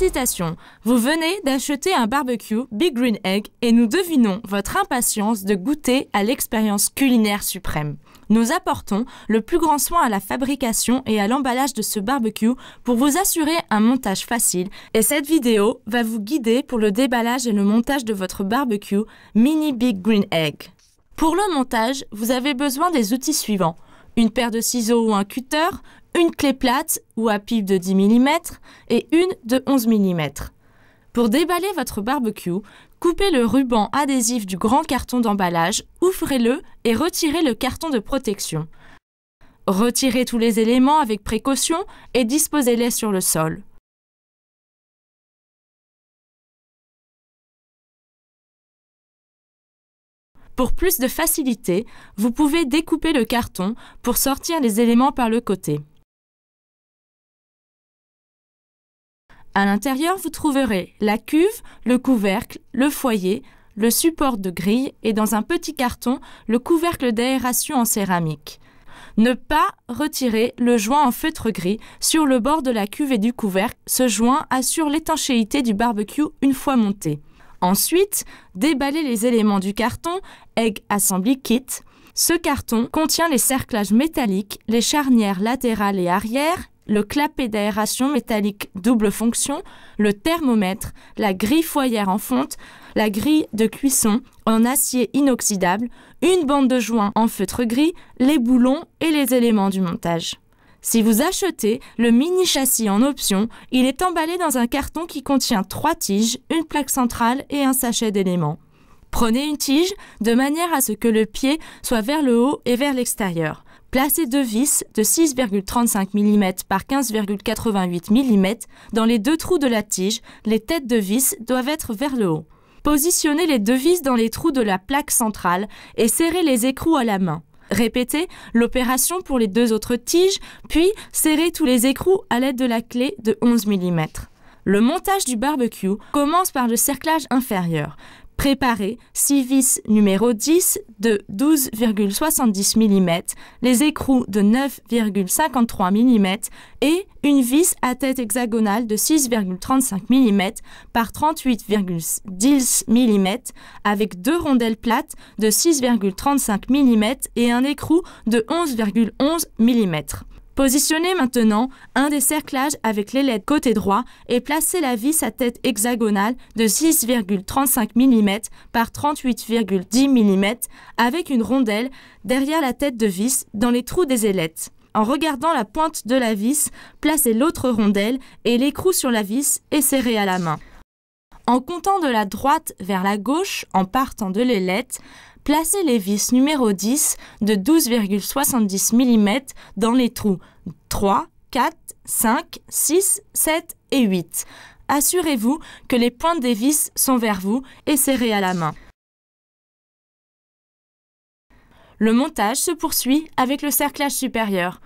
Félicitations, vous venez d'acheter un barbecue Big Green Egg et nous devinons votre impatience de goûter à l'expérience culinaire suprême. Nous apportons le plus grand soin à la fabrication et à l'emballage de ce barbecue pour vous assurer un montage facile et cette vidéo va vous guider pour le déballage et le montage de votre barbecue Mini Big Green Egg. Pour le montage, vous avez besoin des outils suivants une paire de ciseaux ou un cutter, une clé plate ou à pipe de 10 mm et une de 11 mm. Pour déballer votre barbecue, coupez le ruban adhésif du grand carton d'emballage, ouvrez-le et retirez le carton de protection. Retirez tous les éléments avec précaution et disposez-les sur le sol. Pour plus de facilité, vous pouvez découper le carton pour sortir les éléments par le côté. À l'intérieur, vous trouverez la cuve, le couvercle, le foyer, le support de grille et dans un petit carton, le couvercle d'aération en céramique. Ne pas retirer le joint en feutre gris sur le bord de la cuve et du couvercle. Ce joint assure l'étanchéité du barbecue une fois monté. Ensuite, déballez les éléments du carton Egg Assembly Kit. Ce carton contient les cerclages métalliques, les charnières latérales et arrière le clapet d'aération métallique double fonction, le thermomètre, la grille foyer en fonte, la grille de cuisson en acier inoxydable, une bande de joint en feutre gris, les boulons et les éléments du montage. Si vous achetez le mini châssis en option, il est emballé dans un carton qui contient trois tiges, une plaque centrale et un sachet d'éléments. Prenez une tige de manière à ce que le pied soit vers le haut et vers l'extérieur. Placez deux vis de 6,35 mm par 15,88 mm dans les deux trous de la tige, les têtes de vis doivent être vers le haut. Positionnez les deux vis dans les trous de la plaque centrale et serrez les écrous à la main. Répétez l'opération pour les deux autres tiges, puis serrez tous les écrous à l'aide de la clé de 11 mm. Le montage du barbecue commence par le cerclage inférieur. Préparer 6 vis numéro 10 de 12,70 mm, les écrous de 9,53 mm et une vis à tête hexagonale de 6,35 mm par 38,10 mm avec deux rondelles plates de 6,35 mm et un écrou de 11,11 mm. Positionnez maintenant un des cerclages avec l'ailette côté droit et placez la vis à tête hexagonale de 6,35 mm par 38,10 mm avec une rondelle derrière la tête de vis dans les trous des ailettes. En regardant la pointe de la vis, placez l'autre rondelle et l'écrou sur la vis et serrez à la main. En comptant de la droite vers la gauche en partant de l'ailette, Placez les vis numéro 10 de 12,70 mm dans les trous 3, 4, 5, 6, 7 et 8. Assurez-vous que les pointes des vis sont vers vous et serrez à la main. Le montage se poursuit avec le cerclage supérieur.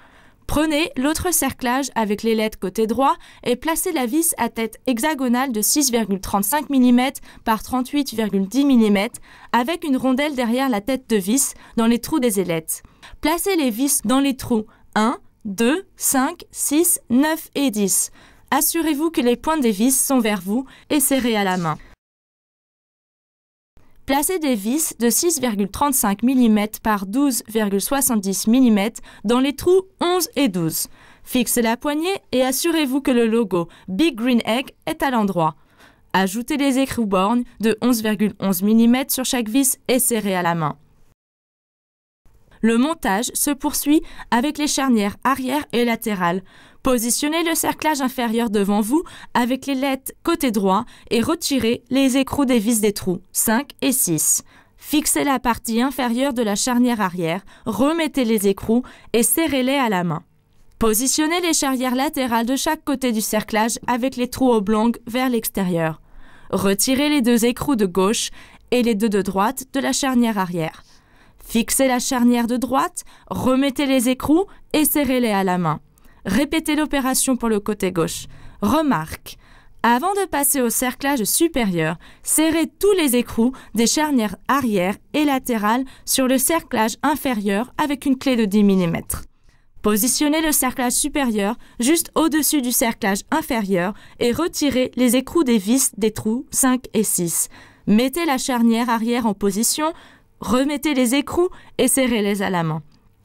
Prenez l'autre cerclage avec l'ailette côté droit et placez la vis à tête hexagonale de 6,35 mm par 38,10 mm avec une rondelle derrière la tête de vis dans les trous des ailettes. Placez les vis dans les trous 1, 2, 5, 6, 9 et 10. Assurez-vous que les points des vis sont vers vous et serrez à la main. Placez des vis de 6,35 mm par 12,70 mm dans les trous 11 et 12. Fixez la poignée et assurez-vous que le logo Big Green Egg est à l'endroit. Ajoutez les écrous bornes de 11,11 mm sur chaque vis et serrez à la main. Le montage se poursuit avec les charnières arrière et latérales. Positionnez le cerclage inférieur devant vous avec les lettres côté droit et retirez les écrous des vis des trous 5 et 6. Fixez la partie inférieure de la charnière arrière, remettez les écrous et serrez-les à la main. Positionnez les charnières latérales de chaque côté du cerclage avec les trous oblongs vers l'extérieur. Retirez les deux écrous de gauche et les deux de droite de la charnière arrière. Fixez la charnière de droite, remettez les écrous et serrez-les à la main. Répétez l'opération pour le côté gauche. Remarque. Avant de passer au cerclage supérieur, serrez tous les écrous des charnières arrière et latérales sur le cerclage inférieur avec une clé de 10 mm. Positionnez le cerclage supérieur juste au-dessus du cerclage inférieur et retirez les écrous des vis des trous 5 et 6. Mettez la charnière arrière en position, remettez les écrous et serrez-les à la main.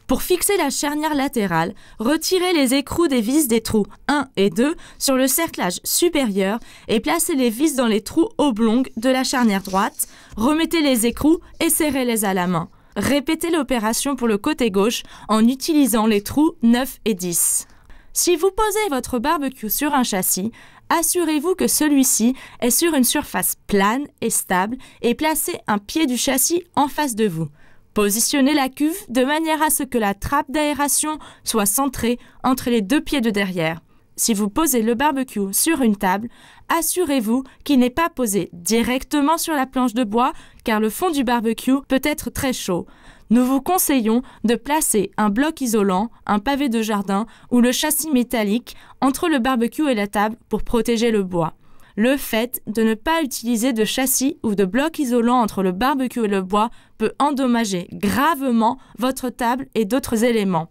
Pour fixer la charnière latérale, retirez les écrous des vis des trous 1 et 2 sur le cerclage supérieur et placez les vis dans les trous oblongs de la charnière droite. Remettez les écrous et serrez-les à la main. Répétez l'opération pour le côté gauche en utilisant les trous 9 et 10. Si vous posez votre barbecue sur un châssis, assurez-vous que celui-ci est sur une surface plane et stable et placez un pied du châssis en face de vous. Positionnez la cuve de manière à ce que la trappe d'aération soit centrée entre les deux pieds de derrière. Si vous posez le barbecue sur une table, assurez-vous qu'il n'est pas posé directement sur la planche de bois car le fond du barbecue peut être très chaud. Nous vous conseillons de placer un bloc isolant, un pavé de jardin ou le châssis métallique entre le barbecue et la table pour protéger le bois. Le fait de ne pas utiliser de châssis ou de blocs isolants entre le barbecue et le bois peut endommager gravement votre table et d'autres éléments.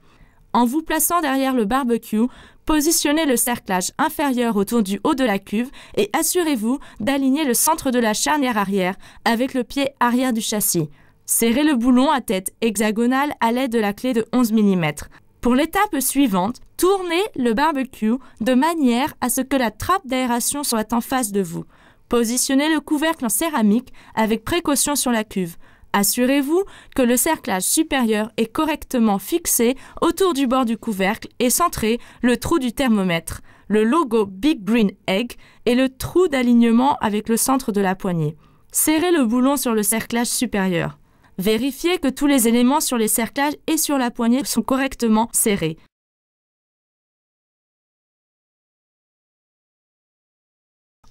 En vous plaçant derrière le barbecue, positionnez le cerclage inférieur autour du haut de la cuve et assurez-vous d'aligner le centre de la charnière arrière avec le pied arrière du châssis. Serrez le boulon à tête hexagonale à l'aide de la clé de 11 mm. Pour l'étape suivante, tournez le barbecue de manière à ce que la trappe d'aération soit en face de vous. Positionnez le couvercle en céramique avec précaution sur la cuve. Assurez-vous que le cerclage supérieur est correctement fixé autour du bord du couvercle et centré le trou du thermomètre, le logo Big Green Egg et le trou d'alignement avec le centre de la poignée. Serrez le boulon sur le cerclage supérieur. Vérifiez que tous les éléments sur les cerclages et sur la poignée sont correctement serrés.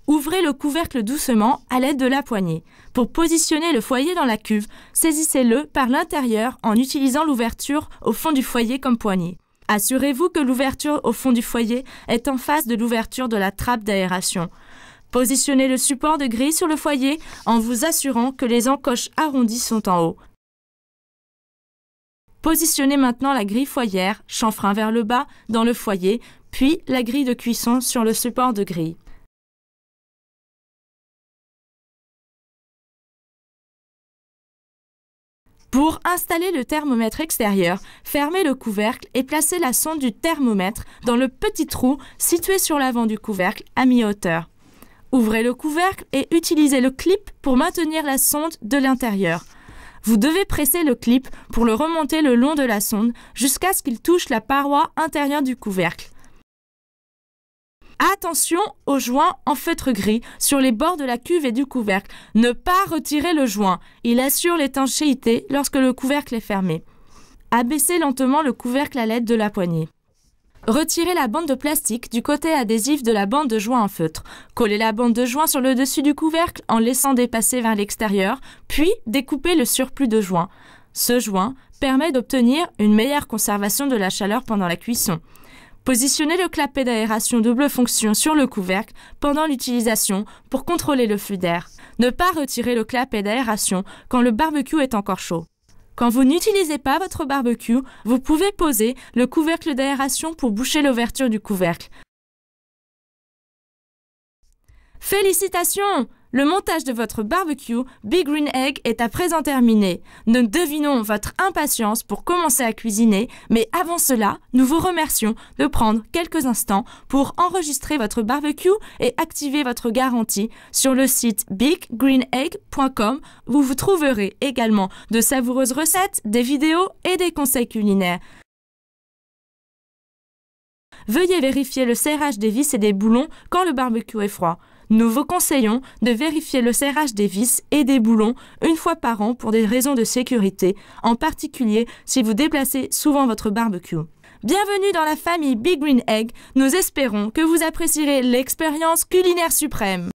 Ouvrez le couvercle doucement à l'aide de la poignée. Pour positionner le foyer dans la cuve, saisissez-le par l'intérieur en utilisant l'ouverture au fond du foyer comme poignée. Assurez-vous que l'ouverture au fond du foyer est en face de l'ouverture de la trappe d'aération. Positionnez le support de grille sur le foyer en vous assurant que les encoches arrondies sont en haut. Positionnez maintenant la grille foyère, chanfrein vers le bas, dans le foyer, puis la grille de cuisson sur le support de grille. Pour installer le thermomètre extérieur, fermez le couvercle et placez la sonde du thermomètre dans le petit trou situé sur l'avant du couvercle à mi-hauteur. Ouvrez le couvercle et utilisez le clip pour maintenir la sonde de l'intérieur. Vous devez presser le clip pour le remonter le long de la sonde jusqu'à ce qu'il touche la paroi intérieure du couvercle. Attention aux joints en feutre gris sur les bords de la cuve et du couvercle. Ne pas retirer le joint. Il assure l'étanchéité lorsque le couvercle est fermé. Abaissez lentement le couvercle à l'aide de la poignée. Retirez la bande de plastique du côté adhésif de la bande de joint en feutre. Collez la bande de joint sur le dessus du couvercle en laissant dépasser vers l'extérieur, puis découpez le surplus de joint. Ce joint permet d'obtenir une meilleure conservation de la chaleur pendant la cuisson. Positionnez le clapet d'aération double fonction sur le couvercle pendant l'utilisation pour contrôler le flux d'air. Ne pas retirer le clapet d'aération quand le barbecue est encore chaud. Quand vous n'utilisez pas votre barbecue, vous pouvez poser le couvercle d'aération pour boucher l'ouverture du couvercle. Félicitations le montage de votre barbecue Big Green Egg est à présent terminé. Nous devinons votre impatience pour commencer à cuisiner, mais avant cela, nous vous remercions de prendre quelques instants pour enregistrer votre barbecue et activer votre garantie sur le site biggreenegg.com Vous vous trouverez également de savoureuses recettes, des vidéos et des conseils culinaires. Veuillez vérifier le serrage des vis et des boulons quand le barbecue est froid. Nous vous conseillons de vérifier le serrage des vis et des boulons une fois par an pour des raisons de sécurité, en particulier si vous déplacez souvent votre barbecue. Bienvenue dans la famille Big Green Egg, nous espérons que vous apprécierez l'expérience culinaire suprême.